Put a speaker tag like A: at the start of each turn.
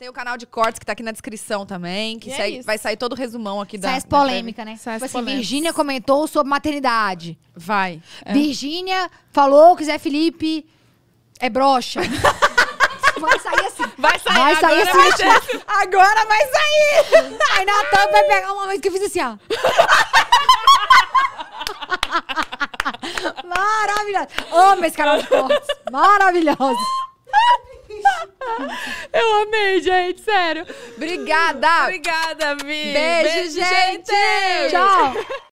A: Tem o canal de cortes que tá aqui na descrição também, que sai, é vai sair todo o resumão aqui da. Sai polêmica, da... né?
B: Sai tipo assim, Virgínia comentou sobre maternidade. Vai. É. Virgínia falou que Zé Felipe é broxa.
C: vai sair assim. Vai sair, vai sair agora assim. Vai sair. Agora
D: vai sair! Aí Natan vai pegar uma vez que eu fiz assim, ó.
E: Maravilhosa. Amo
F: esse canal de cortes. Maravilhosa. Eu amei,
G: gente, sério. Obrigada. Obrigada, Vi. Beijo, Beijo gente. gente. Tchau.